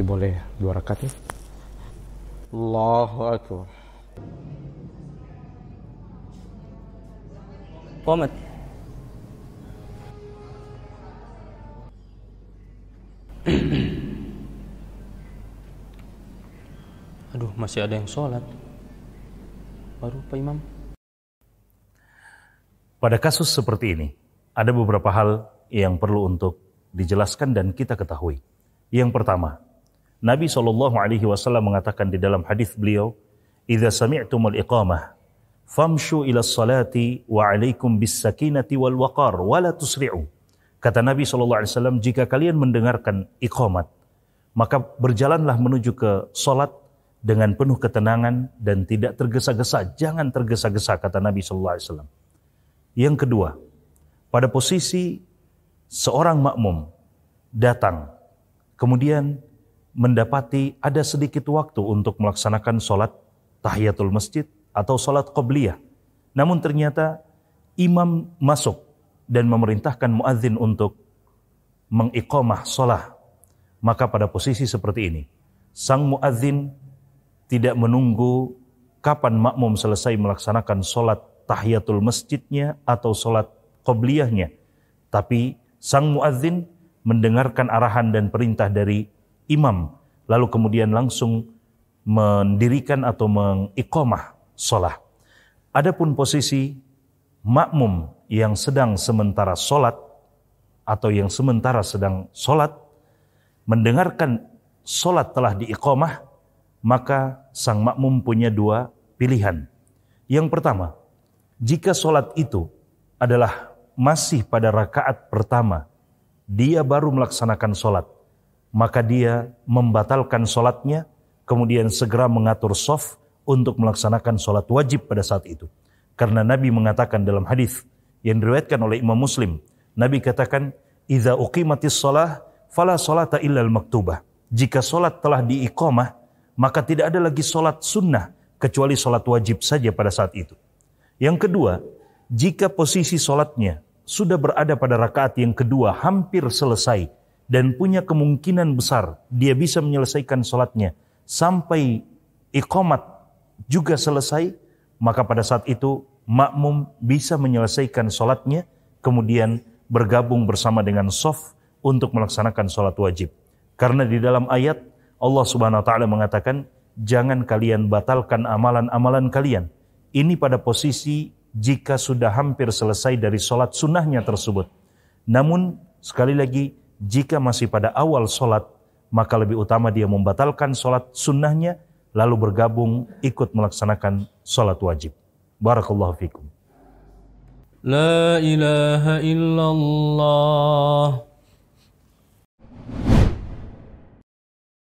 masih boleh ya, dua rakaat nih, Allahu Akbar. قامت Aduh, masih ada yang sholat. Baru Pak Imam. Pada kasus seperti ini, ada beberapa hal yang perlu untuk dijelaskan dan kita ketahui. Yang pertama, Nabi Shallallahu Alaihi Wasallam mengatakan di dalam hadis beliau, "Idza sami'tumul iqamah, famshu ila salati wa alaikum bis sakinati wal waqar, wa la tusri'u." Kata Nabi Shallallahu Alaihi Wasallam, jika kalian mendengarkan iqamat, maka berjalanlah menuju ke salat dengan penuh ketenangan dan tidak tergesa-gesa. Jangan tergesa-gesa, kata Nabi Shallallahu Alaihi Wasallam. Yang kedua, pada posisi seorang makmum datang, kemudian mendapati ada sedikit waktu untuk melaksanakan sholat tahiyatul masjid atau sholat qobliyah. Namun ternyata imam masuk dan memerintahkan muadzin untuk mengikomah sholat. Maka pada posisi seperti ini, sang muadzin tidak menunggu kapan makmum selesai melaksanakan sholat tahiyatul masjidnya atau sholat qobliyahnya. Tapi sang muadzin mendengarkan arahan dan perintah dari imam lalu kemudian langsung mendirikan atau mengikomah sholat. Adapun posisi makmum yang sedang sementara sholat atau yang sementara sedang sholat mendengarkan sholat telah diikomah maka sang makmum punya dua pilihan. Yang pertama, jika sholat itu adalah masih pada rakaat pertama, dia baru melaksanakan sholat maka dia membatalkan sholatnya, kemudian segera mengatur soft untuk melaksanakan sholat wajib pada saat itu. Karena Nabi mengatakan dalam hadis yang diriwayatkan oleh Imam Muslim, Nabi katakan, "Idza uqimatis shalah fala salata illa maktubah." Jika sholat telah diikomah, maka tidak ada lagi sholat sunnah kecuali sholat wajib saja pada saat itu. Yang kedua, jika posisi sholatnya sudah berada pada rakaat yang kedua hampir selesai, dan punya kemungkinan besar dia bisa menyelesaikan sholatnya sampai ikomat juga selesai, maka pada saat itu makmum bisa menyelesaikan sholatnya, kemudian bergabung bersama dengan sof untuk melaksanakan sholat wajib. Karena di dalam ayat Allah subhanahu wa ta'ala mengatakan, jangan kalian batalkan amalan-amalan kalian. Ini pada posisi jika sudah hampir selesai dari sholat sunnahnya tersebut. Namun sekali lagi jika masih pada awal sholat, maka lebih utama dia membatalkan sholat sunnahnya, lalu bergabung ikut melaksanakan sholat wajib. Barakallahu fikum. La ilaha illallah.